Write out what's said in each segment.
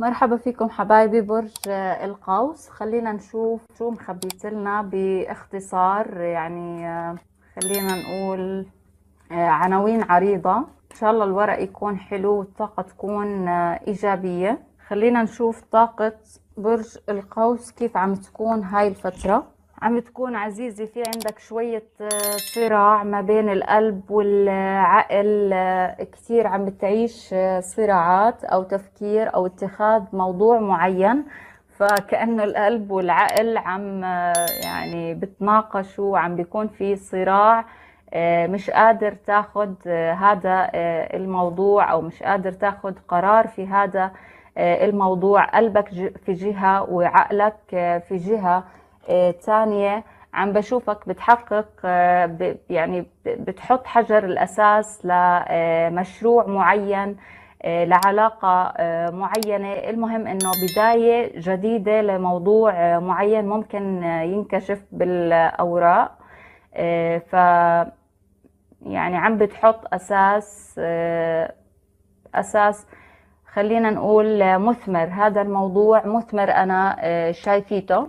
مرحبا فيكم حبايبي برج القوس خلينا نشوف شو مخبيت لنا باختصار يعني خلينا نقول آه، عناوين عريضة إن شاء الله الورق يكون حلو والطاقة تكون آه، إيجابية خلينا نشوف طاقة برج القوس كيف عم تكون هاي الفترة عم تكون عزيزي في عندك شوية آه، صراع ما بين القلب والعقل آه، كثير عم تعيش آه، صراعات أو تفكير أو اتخاذ موضوع معين فكأنه القلب والعقل عم يعني بتناقشوا وعم بيكون في صراع مش قادر تاخد هذا الموضوع أو مش قادر تاخد قرار في هذا الموضوع قلبك في جهة وعقلك في جهة آه، ثانية عم بشوفك بتحقق آه، يعني بتحط حجر الأساس لمشروع آه، معين لعلاقة معينة المهم أنه بداية جديدة لموضوع معين ممكن ينكشف بالأوراق ف يعني عم بتحط أساس أساس خلينا نقول مثمر هذا الموضوع مثمر أنا شايفيته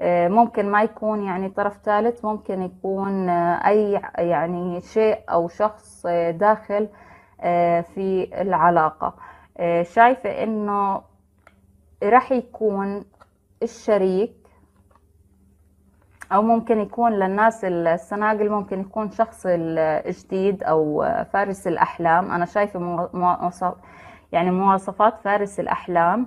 آه، ممكن ما يكون يعني طرف ثالث ممكن يكون آه، أي يعني شيء أو شخص آه، داخل في العلاقة شايفة إنه راح يكون الشريك أو ممكن يكون للناس السناجل ممكن يكون شخص الجديد أو فارس الأحلام أنا شايفة يعني مواصفات فارس الأحلام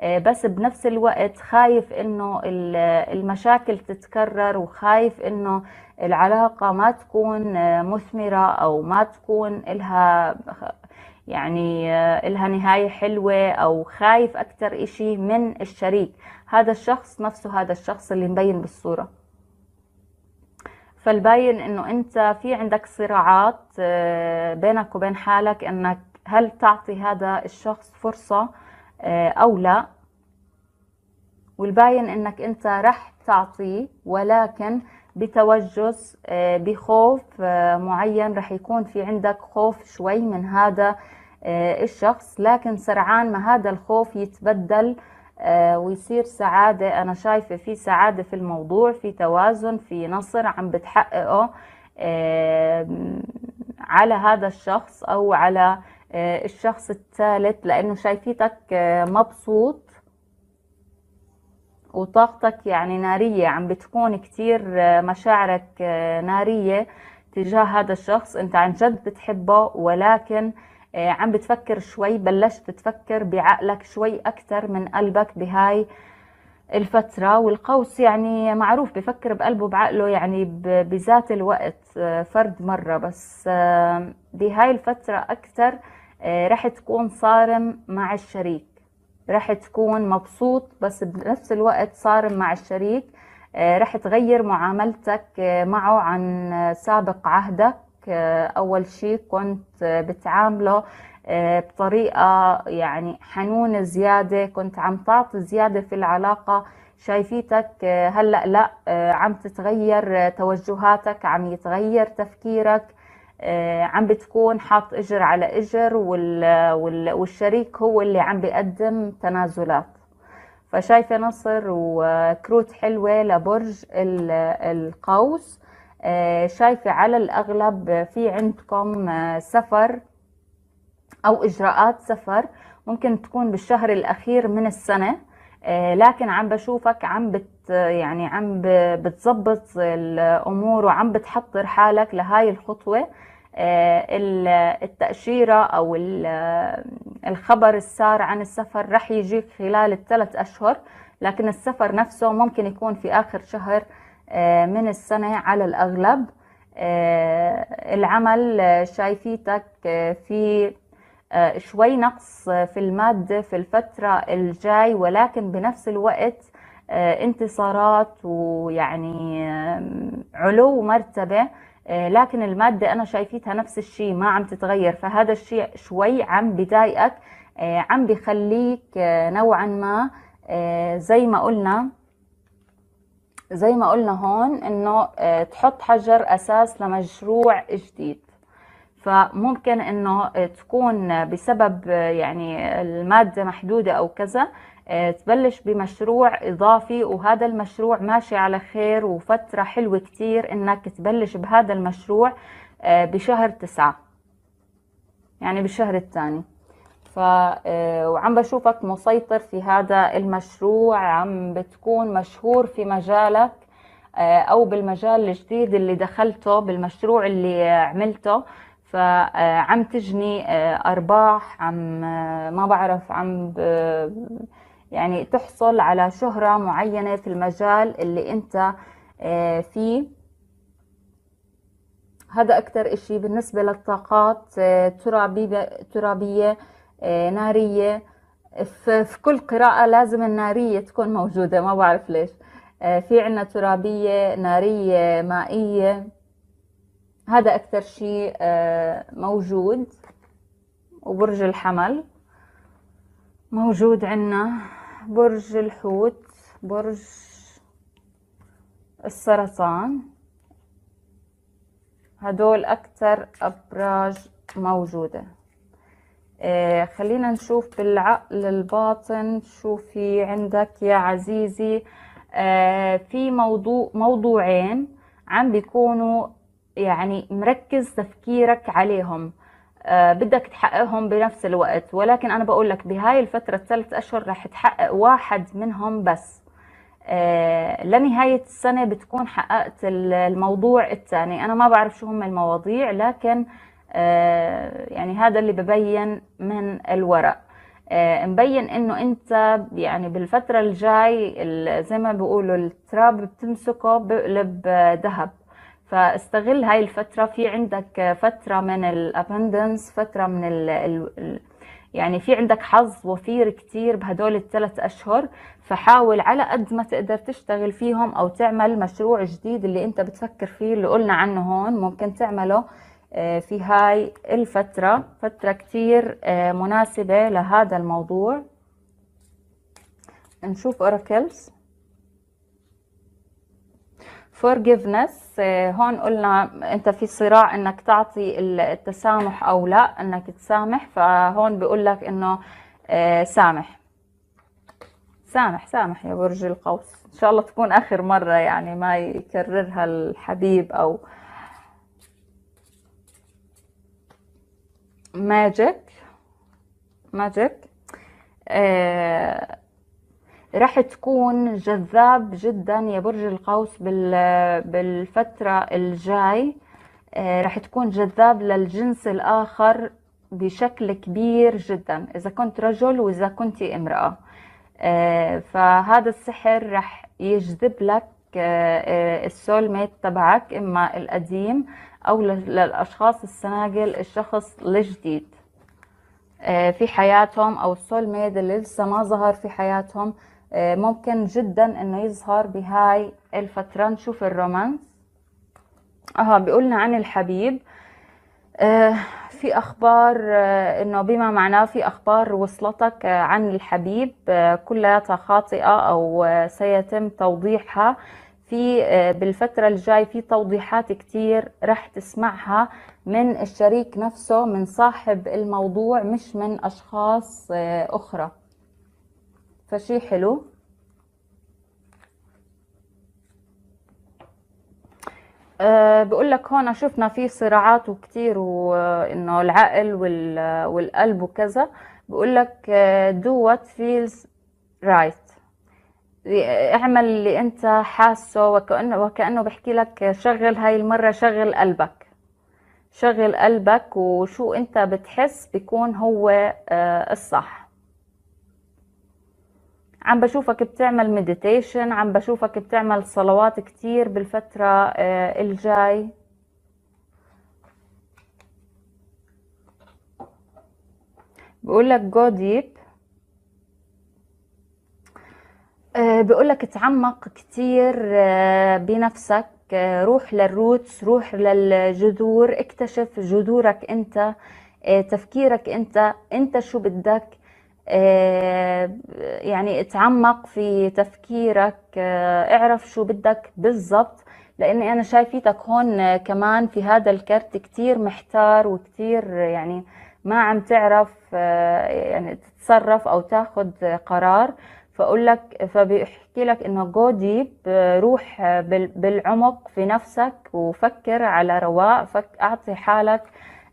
آه، بس بنفس الوقت خايف انه المشاكل تتكرر وخايف انه العلاقة ما تكون آه، مثمرة او ما تكون لها يعني آه، لها نهاية حلوة او خايف اكتر اشي من الشريك هذا الشخص نفسه هذا الشخص اللي مبين بالصورة فالباين انه انت في عندك صراعات بينك وبين حالك انك هل تعطي هذا الشخص فرصه آه، أو لا والباين انك انت رح تعطيه ولكن بتوجس آه، بخوف آه، معين رح يكون في عندك خوف شوي من هذا الشخص لكن سرعان ما هذا الخوف يتبدل ويصير سعادة أنا شايفة في سعادة في الموضوع في توازن في نصر عم بتحققه على هذا الشخص أو على آه، الشخص الثالث لانه شايفيتك آه، مبسوط وطاقتك يعني نارية عم بتكون كتير آه، مشاعرك نارية تجاه هذا الشخص انت عن جد بتحبه ولكن عم بتفكر شوي بلشت تفكر بعقلك شوي أكثر من قلبك بهاي الفترة والقوس يعني معروف بفكر بقلبه بعقله يعني بذات الوقت آه، فرد مرة بس بهاي آه، الفترة أكثر آه، رح تكون صارم مع الشريك رح تكون مبسوط بس بنفس الوقت صارم مع الشريك رح تغير معاملتك معه عن سابق عهدك آه، أول شيء كنت آه، بتعامله آه، بطريقة يعني حنونة زيادة كنت عم تعطي زيادة في العلاقة شايفيتك هلأ لا عم تتغير توجهاتك عم يتغير تفكيرك عم بتكون حاط إجر على إجر والشريك هو اللي عم بيقدم تنازلات فشايفة نصر وكروت حلوة لبرج القوس آه، شايفة على الأغلب في عندكم آه، سفر أو إجراءات سفر ممكن تكون بالشهر الأخير من السنة آه، لكن عم بشوفك عم بت يعني عم بتظبط الأمور وعم بتحضر حالك لهاي الخطوة التأشيرة أو الخبر السار عن السفر رح يجيك خلال الثلاث أشهر لكن السفر نفسه ممكن يكون في آخر شهر آه، من السنة على الأغلب آه، العمل آه، شايفيتك في شوي نقص في المادة في الفترة الجاي ولكن بنفس الوقت انتصارات ويعني علو مرتبة لكن المادة أنا شايفيتها نفس الشيء ما عم تتغير فهذا الشيء شوي عم بضايقك عم بخليك نوعا ما زي ما قلنا زي ما قلنا هون انه آه، تحط حجر اساس لمشروع جديد فممكن انه آه، تكون بسبب آه، يعني الماده محدوده او كذا تبلش بمشروع اضافي وهذا المشروع ماشي على خير وفتره حلوه كتير انك تبلش بهذا المشروع بشهر تسعة يعني بالشهر الثاني آه، وعم بشوفك مسيطر في هذا المشروع عم بتكون مشهور في مجالك آه، او بالمجال الجديد اللي دخلته بالمشروع اللي عملته فعم آه، تجني ارباح عم ما بعرف عم يعني تحصل على شهرة معينة في المجال اللي انت فيه هذا اكتر اشي بالنسبة للطاقات الترابية ترابية آه، نارية في كل قراءة لازم النارية تكون موجودة ما بعرف ليش آه، في عنا ترابية نارية مائية هذا أكثر شيء آه، موجود وبرج الحمل موجود عنا برج الحوت برج السرطان هدول أكثر أبراج موجودة آه خلينا نشوف بالعقل الباطن شو في عندك يا عزيزي آه في موضوع موضوعين عم بيكونوا يعني مركز تفكيرك عليهم آه بدك تحققهم بنفس الوقت ولكن أنا بقول لك بهاي الفترة الثلاث أشهر رح تحقق واحد منهم بس آه لنهاية السنة بتكون حققت الموضوع الثاني أنا ما بعرف شو هم المواضيع لكن آه، يعني هذا اللي ببين من الورق آه، مبين انه انت يعني بالفترة الجاي زي ما بيقولوا التراب بتمسكه بقلب آه، ذهب فاستغل هاي الفترة في عندك فترة من الابندنس فترة من الـ الـ يعني في عندك حظ وفير كتير بهدول الثلاث أشهر فحاول على قد ما تقدر تشتغل فيهم أو تعمل مشروع جديد اللي أنت بتفكر فيه اللي قلنا عنه هون ممكن تعمله آه، في هاي الفترة فترة كتير آه، مناسبة لهذا الموضوع نشوف أوراكلز forgiveness آه، هون قلنا انت في صراع انك تعطي التسامح او لا انك تسامح فهون بقول لك انه سامح سامح سامح يا برج القوس ان شاء الله تكون اخر مرة يعني ما يكررها الحبيب او ماجيك آه، ماجيك راح رح تكون جذاب جدا يا برج القوس بالفترة الجاي آه، راح رح تكون جذاب للجنس الآخر بشكل كبير جدا إذا كنت رجل وإذا كنت امرأة آه، فهذا السحر رح يجذب لك السول ميت تبعك إما القديم أو للأشخاص السناجل الشخص الجديد آه، في حياتهم أو السول ميد اللي لسه ما ظهر في حياتهم آه، ممكن جدا إنه يظهر بهاي الفترة نشوف الرومانس اها بيقولنا عن الحبيب آه، في اخبار انه بما معناه في اخبار وصلتك عن الحبيب كلها خاطئه او سيتم توضيحها في آه، بالفترة الجاي في توضيحات كتير رح تسمعها من الشريك نفسه من صاحب الموضوع مش من أشخاص آه، أخرى فشي حلو أه بقول لك هون شفنا في صراعات وكتير وانه آه، العقل والقلب وكذا بقول لك دو فيلز رايت اعمل اللي انت حاسه وكأنه, وكأنه بحكي لك شغل هاي المرة شغل قلبك شغل قلبك وشو انت بتحس بيكون هو آه، الصح عم بشوفك بتعمل مديتيشن عم بشوفك بتعمل صلوات كتير بالفترة آه، الجاي بقول لك جوديك آه، لك اتعمق كثير آه، بنفسك آه، روح للروتس روح للجذور اكتشف جذورك انت تفكيرك انت انت شو بدك يعني اتعمق في تفكيرك اعرف شو بدك بالضبط لاني انا شايفيتك هون كمان في هذا الكرت كتير محتار وكتير يعني ما عم تعرف يعني تتصرف او تاخذ قرار فاقول لك فبيحكي لك انه جو ديب روح بالعمق في نفسك وفكر على رواق فك اعطي حالك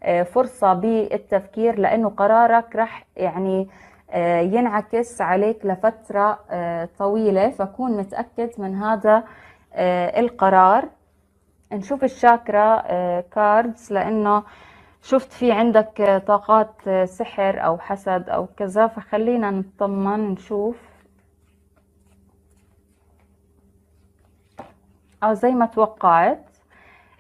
آه، فرصة بالتفكير لأنه قرارك رح يعني آه، ينعكس عليك لفترة آه، طويلة فكون متأكد من هذا القرار نشوف الشاكرا كاردز لأنه شفت في عندك طاقات سحر أو حسد أو كذا فخلينا نطمن نشوف أو زي ما توقعت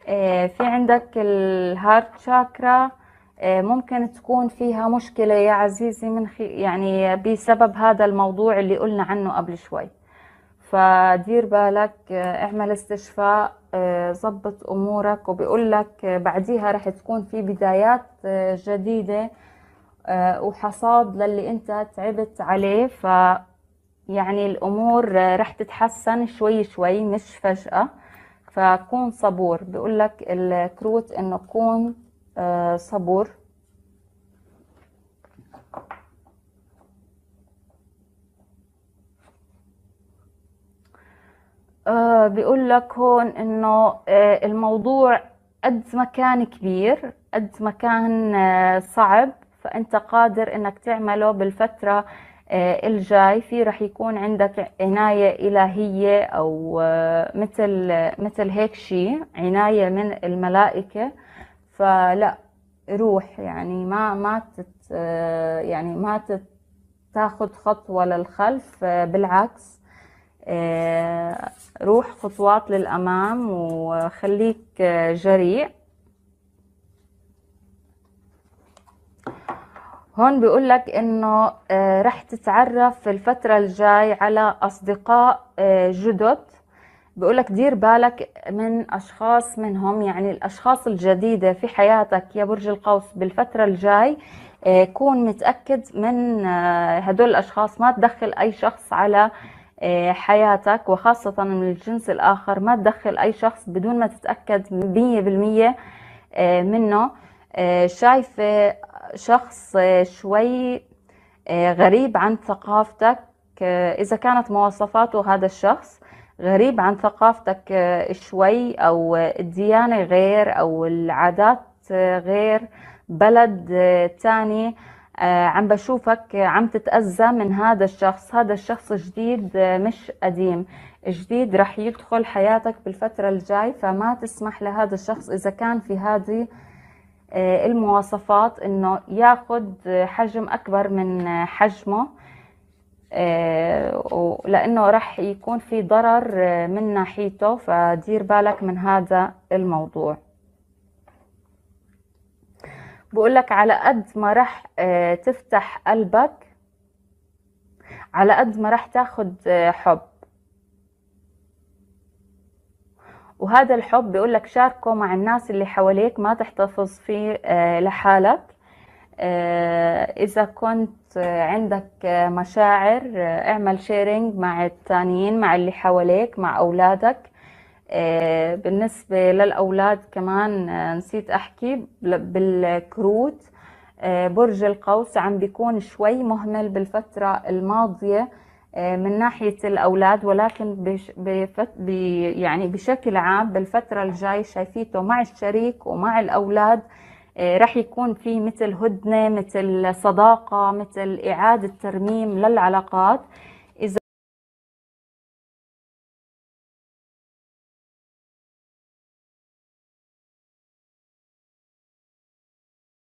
آه، في عندك الهارت شاكرا آه، ممكن تكون فيها مشكلة يا عزيزي من خي يعني بسبب هذا الموضوع اللي قلنا عنه قبل شوي فدير بالك آه، اعمل استشفاء ظبط امورك وبيقول لك بعديها رح تكون في بدايات جديده وحصاد للي انت تعبت عليه ف يعني الامور رح تتحسن شوي شوي مش فجأة فكون صبور بيقول لك الكروت انه كون آه، صبور آه بيقول لك هون انه آه الموضوع قد ما كان كبير قد ما كان آه صعب فانت قادر انك تعمله بالفتره آه، الجاي في رح يكون عندك عناية إلهية أو آه، مثل مثل هيك شيء عناية من الملائكة فلا روح يعني ما ما تت آه، يعني ما تاخذ خطوة للخلف بالعكس روح خطوات للأمام وخليك جريء هون بيقول لك انه آه، رح تتعرف في الفترة الجاي على اصدقاء آه، جدد بيقول لك دير بالك من اشخاص منهم يعني الاشخاص الجديدة في حياتك يا برج القوس بالفترة الجاي آه، كون متأكد من هدول الاشخاص ما تدخل اي شخص على حياتك وخاصة من الجنس الآخر ما تدخل أي شخص بدون ما تتأكد مية بالمية منه شايفة شخص آه، شوي آه، غريب عن ثقافتك آه، إذا كانت مواصفاته هذا الشخص غريب عن ثقافتك شوي أو الديانة غير أو العادات غير بلد تاني عم بشوفك عم تتأذى من هذا الشخص هذا الشخص جديد مش قديم جديد رح يدخل حياتك بالفترة الجاي فما تسمح لهذا الشخص إذا كان في هذه آه، المواصفات انه ياخد حجم اكبر من حجمه آه، لانه رح يكون في ضرر آه، من ناحيته فدير بالك من هذا الموضوع بقول لك على قد ما رح تفتح قلبك على قد ما رح تاخد حب وهذا الحب بيقول لك شاركه مع الناس اللي حواليك ما تحتفظ فيه آه، لحالك آه، إذا كنت آه، عندك مشاعر اعمل شيرنج مع التانيين مع اللي حواليك مع أولادك بالنسبة للأولاد كمان نسيت أحكي بالكروت برج القوس عم بيكون شوي مهمل بالفترة الماضية آه، من ناحية الأولاد ولكن بش بفت يعني بشكل عام بالفترة الجاي شايفيته مع الشريك ومع الأولاد آه، رح يكون في مثل هدنة مثل صداقة مثل إعادة ترميم للعلاقات